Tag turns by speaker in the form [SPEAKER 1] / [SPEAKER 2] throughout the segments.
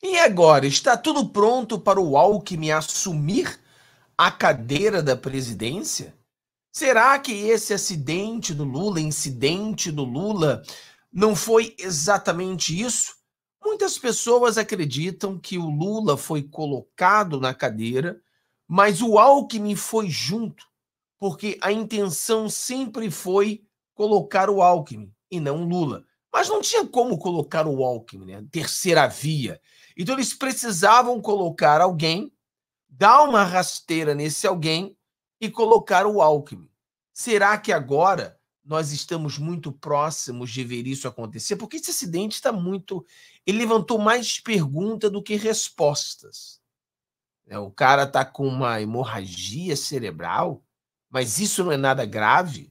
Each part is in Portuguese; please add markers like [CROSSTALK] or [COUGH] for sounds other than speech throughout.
[SPEAKER 1] E agora, está tudo pronto para o Alckmin assumir a cadeira da presidência? Será que esse acidente do Lula, incidente do Lula, não foi exatamente isso? Muitas pessoas acreditam que o Lula foi colocado na cadeira, mas o Alckmin foi junto, porque a intenção sempre foi colocar o Alckmin e não o Lula. Mas não tinha como colocar o Alckmin, né? terceira via. Então eles precisavam colocar alguém, dar uma rasteira nesse alguém e colocar o Alckmin. Será que agora nós estamos muito próximos de ver isso acontecer? Porque esse acidente está muito. Ele levantou mais perguntas do que respostas. É, o cara está com uma hemorragia cerebral, mas isso não é nada grave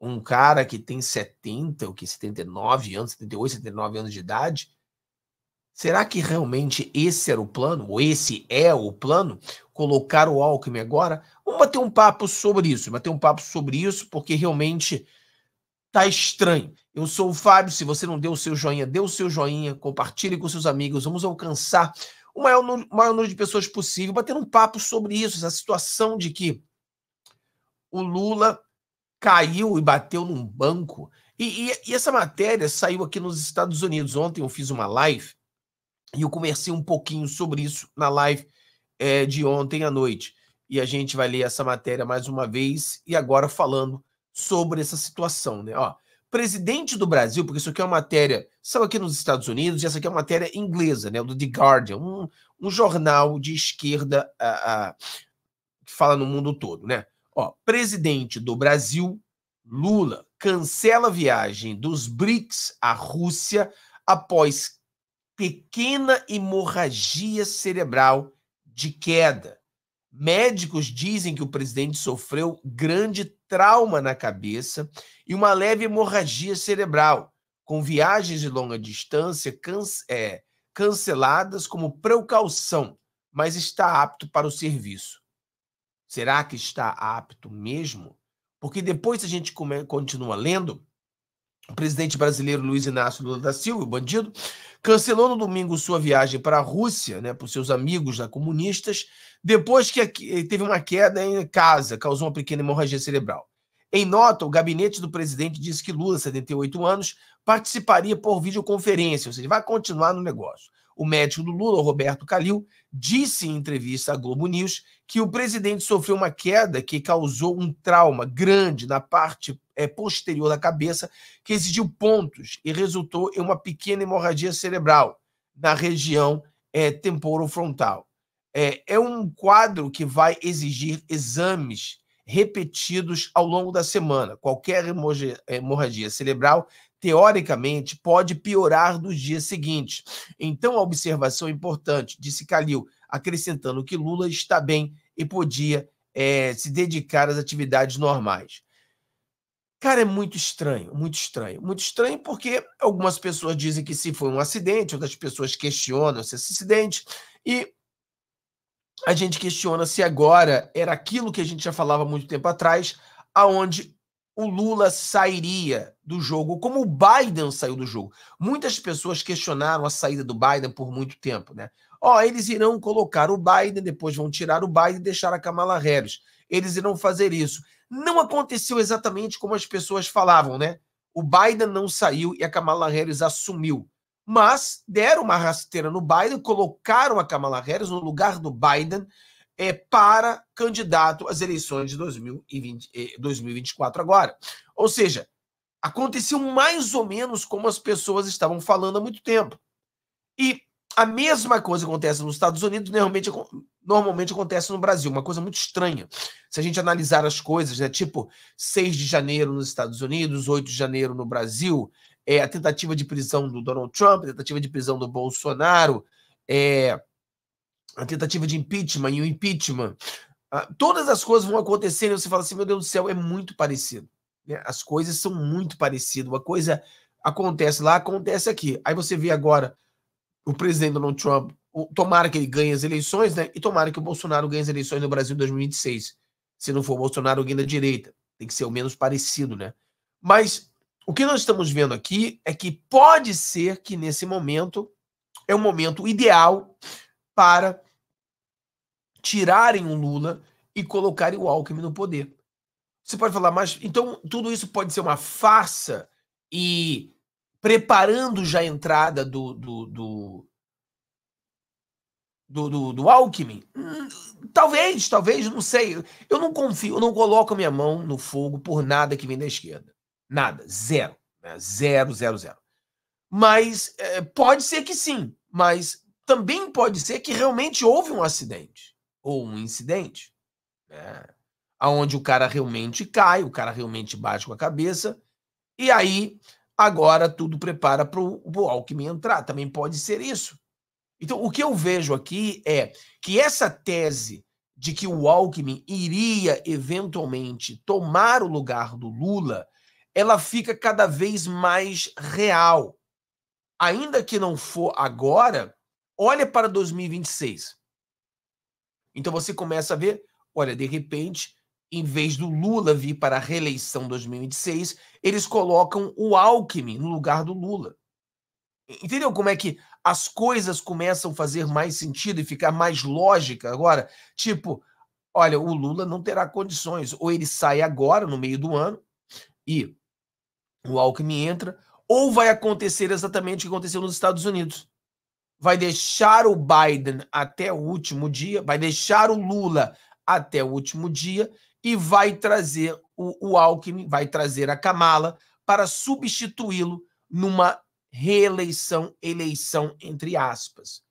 [SPEAKER 1] um cara que tem 70, ou que 79 anos, 78, 79 anos de idade, será que realmente esse era o plano, ou esse é o plano, colocar o Alckmin agora? Vamos bater um papo sobre isso, bater um papo sobre isso, porque realmente tá estranho. Eu sou o Fábio, se você não deu o seu joinha, dê o seu joinha, compartilhe com seus amigos, vamos alcançar o maior, maior número de pessoas possível, bater um papo sobre isso, essa situação de que o Lula caiu e bateu num banco. E, e, e, essa matéria saiu aqui nos Estados Unidos. Ontem eu fiz uma live e eu conversei um pouquinho sobre isso na live é, de ontem à noite. E a gente vai ler essa matéria mais uma vez e agora falando sobre essa situação, né? Ó, presidente do Brasil, porque isso aqui é uma matéria, são aqui nos Estados Unidos, e essa aqui é uma matéria inglesa, né? Do The Guardian, um, um jornal de esquerda a, ah, a, ah, que fala no mundo todo, né? Ó, presidente do Brasil, Lula, cancela a viagem dos BRICS à Rússia após pequena hemorragia cerebral de queda. Médicos dizem que o presidente sofreu grande trauma na cabeça e uma leve hemorragia cerebral, com viagens de longa distância é, canceladas como precaução, mas está apto para o serviço. Será que está apto mesmo? Porque depois a gente continua lendo, o presidente brasileiro Luiz Inácio Lula da Silva, o bandido, cancelou no domingo sua viagem para a Rússia, né, para os seus amigos da comunistas, depois que eh, teve uma queda em casa, causou uma pequena hemorragia cerebral. Em nota, o gabinete do presidente disse que Lula, 78 anos, participaria por videoconferência, ou seja, vai continuar no negócio. O médico do Lula, Roberto Calil, disse em entrevista à Globo News que o presidente sofreu uma queda que causou um trauma grande na parte é, posterior da cabeça, que exigiu pontos e resultou em uma pequena hemorragia cerebral na região é, temporofrontal. É, é um quadro que vai exigir exames repetidos ao longo da semana. Qualquer hemorragia cerebral teoricamente, pode piorar nos dias seguintes. Então, a observação é importante, disse Calil, acrescentando que Lula está bem e podia é, se dedicar às atividades normais. Cara, é muito estranho, muito estranho. Muito estranho porque algumas pessoas dizem que se foi um acidente, outras pessoas questionam se é esse acidente, e a gente questiona se agora era aquilo que a gente já falava muito tempo atrás, aonde o Lula sairia do jogo, como o Biden saiu do jogo. Muitas pessoas questionaram a saída do Biden por muito tempo, né? Ó, oh, eles irão colocar o Biden, depois vão tirar o Biden e deixar a Kamala Harris. Eles irão fazer isso. Não aconteceu exatamente como as pessoas falavam, né? O Biden não saiu e a Kamala Harris assumiu. Mas deram uma rasteira no Biden, colocaram a Kamala Harris no lugar do Biden é, para candidato às eleições de 2020, 2024 eh, agora. Ou seja, aconteceu mais ou menos como as pessoas estavam falando há muito tempo. E a mesma coisa acontece nos Estados Unidos, normalmente, normalmente acontece no Brasil, uma coisa muito estranha. Se a gente analisar as coisas, né, tipo 6 de janeiro nos Estados Unidos, 8 de janeiro no Brasil, é, a tentativa de prisão do Donald Trump, a tentativa de prisão do Bolsonaro, é, a tentativa de impeachment e o impeachment, ah, todas as coisas vão acontecendo e você fala assim, meu Deus do céu, é muito parecido. Né? As coisas são muito parecidas. Uma coisa acontece lá, acontece aqui. Aí você vê agora o presidente Donald Trump, tomara que ele ganhe as eleições, né? E tomara que o Bolsonaro ganhe as eleições no Brasil em 2026. Se não for o Bolsonaro, alguém da direita. Tem que ser o menos parecido, né? Mas o que nós estamos vendo aqui é que pode ser que nesse momento é um momento ideal para tirarem o Lula e colocarem o Alckmin no poder. Você pode falar, mas então tudo isso pode ser uma farsa e preparando já a entrada do, do, do do, do, do Alckmin? Hum, talvez, talvez, não sei. Eu não confio, eu não coloco a minha mão no fogo por nada que vem da esquerda. Nada. Zero. Né? Zero, zero, zero. Mas é, pode ser que sim, mas também pode ser que realmente houve um acidente ou um incidente, né? Aonde o cara realmente cai, o cara realmente bate com a cabeça, e aí agora tudo prepara para o Alckmin entrar. Também pode ser isso. Então, o que eu vejo aqui é que essa tese de que o Alckmin iria eventualmente tomar o lugar do Lula, ela fica cada vez mais real. Ainda que não for agora, olha para 2026. Então você começa a ver, olha, de repente, em vez do Lula vir para a reeleição 2026, eles colocam o Alckmin no lugar do Lula. Entendeu como é que as coisas começam a fazer mais sentido e ficar mais lógica agora? Tipo, olha, o Lula não terá condições. Ou ele sai agora, no meio do ano, e o Alckmin entra, ou vai acontecer exatamente o que aconteceu nos Estados Unidos vai deixar o Biden até o último dia, vai deixar o Lula até o último dia e vai trazer o, o Alckmin, vai trazer a Kamala para substituí-lo numa reeleição, eleição entre aspas.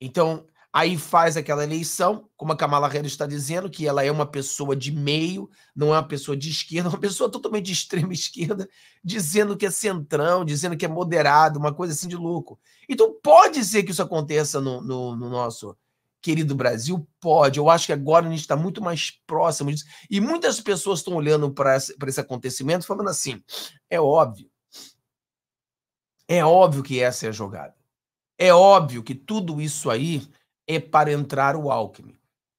[SPEAKER 1] Então, Aí faz aquela eleição, como a Kamala Harris está dizendo, que ela é uma pessoa de meio, não é uma pessoa de esquerda, [LAUGHS] uma pessoa totalmente de extrema esquerda, dizendo que é centrão, dizendo que é moderado, uma coisa assim de louco. Então pode ser que isso aconteça no, no, no nosso querido Brasil? Pode. Eu acho que agora a gente está muito mais próximo disso. E muitas pessoas estão olhando para esse, esse acontecimento falando assim: é óbvio. É óbvio que essa é a jogada. É óbvio que tudo isso aí é para entrar o Alckmin.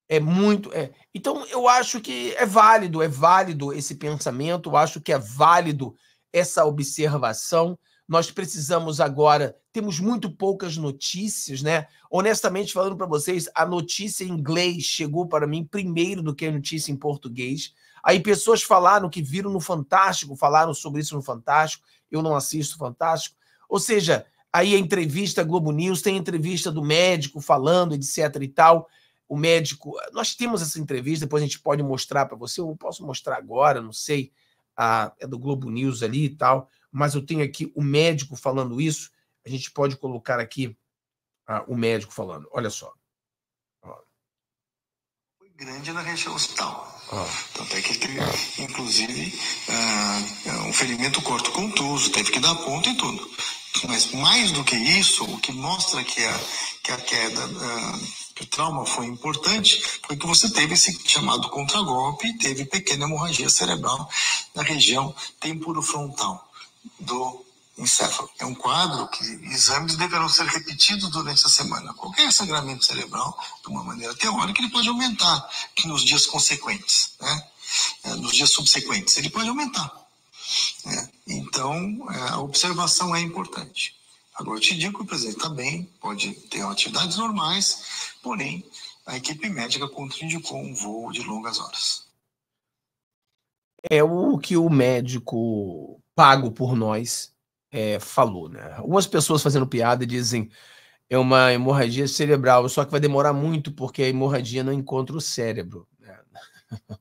[SPEAKER 1] É muito. É. Então, eu acho que é válido, é válido esse pensamento, eu acho que é válido essa observação. Nós precisamos agora, temos muito poucas notícias, né? Honestamente falando para vocês, a notícia em inglês chegou para mim primeiro do que a notícia em português. Aí pessoas falaram que viram no Fantástico, falaram sobre isso no Fantástico, eu não assisto Fantástico. Ou seja, Aí a entrevista Globo News, tem entrevista do médico falando, etc e tal. O médico, nós temos essa entrevista, depois a gente pode mostrar para você, eu posso mostrar agora, não sei, a, é do Globo News ali e tal, mas eu tenho aqui o médico falando isso, a gente pode colocar aqui a, o médico falando, olha só. Foi grande na região hospital. Tanto é que teve, inclusive, uh, um ferimento corto contuso, teve que dar ponto e tudo. Mas mais do que isso, o que mostra que a, que a queda, ah, que o trauma foi importante, foi que você teve esse chamado contragolpe e teve pequena hemorragia cerebral na região temporofrontal do encéfalo. É um quadro que exames deverão ser repetidos durante a semana. Qualquer sangramento cerebral, de uma maneira teórica, ele pode aumentar nos dias consequentes, né? É, nos dias subsequentes. Ele pode aumentar. Então, é, a observação é importante. Agora, eu te digo que o presidente está bem, pode ter atividades normais, porém, a equipe médica contraindicou um voo de longas horas. É o que o médico pago por nós é, falou, né? Algumas pessoas fazendo piada dizem é uma hemorragia cerebral, só que vai demorar muito porque a hemorragia não encontra o cérebro. Né? [LAUGHS]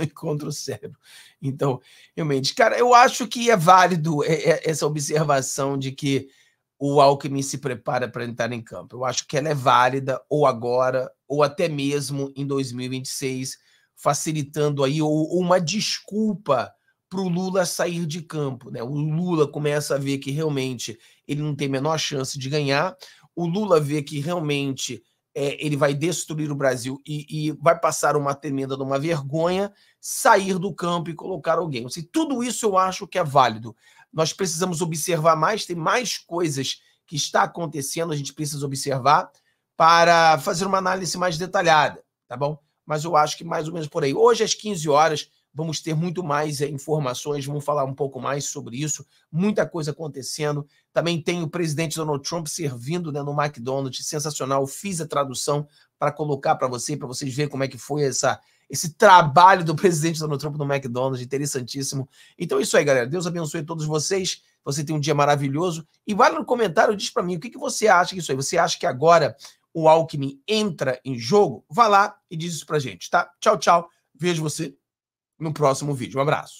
[SPEAKER 1] não [LAUGHS] encontra o cérebro. Então, realmente, cara, eu acho que é válido é, é, essa observação de que o Alckmin se prepara para entrar em campo. Eu acho que ela é válida, ou agora, ou até mesmo em 2026, facilitando aí uma desculpa para o Lula sair de campo. Né? O Lula começa a ver que realmente ele não tem a menor chance de ganhar, o Lula vê que realmente é, ele vai destruir o Brasil e, e vai passar uma tremenda de uma vergonha sair do campo e colocar alguém. Assim, tudo isso eu acho que é válido. Nós precisamos observar mais, tem mais coisas que está acontecendo, a gente precisa observar para fazer uma análise mais detalhada, tá bom? Mas eu acho que mais ou menos por aí. Hoje às 15 horas Vamos ter muito mais é, informações, vamos falar um pouco mais sobre isso. Muita coisa acontecendo. Também tem o presidente Donald Trump servindo né, no McDonald's, sensacional. Fiz a tradução para colocar para você, para vocês verem como é que foi essa, esse trabalho do [LAUGHS] presidente Donald Trump no McDonald's, interessantíssimo. Então é isso aí, galera. Deus abençoe todos vocês. Você tem um dia maravilhoso. E vai no comentário, diz para mim o que, que você acha disso aí. Você acha que agora o Alckmin entra em jogo? Vá lá e diz isso para gente, tá? Tchau, tchau. Vejo você no próximo vídeo. Um abraço.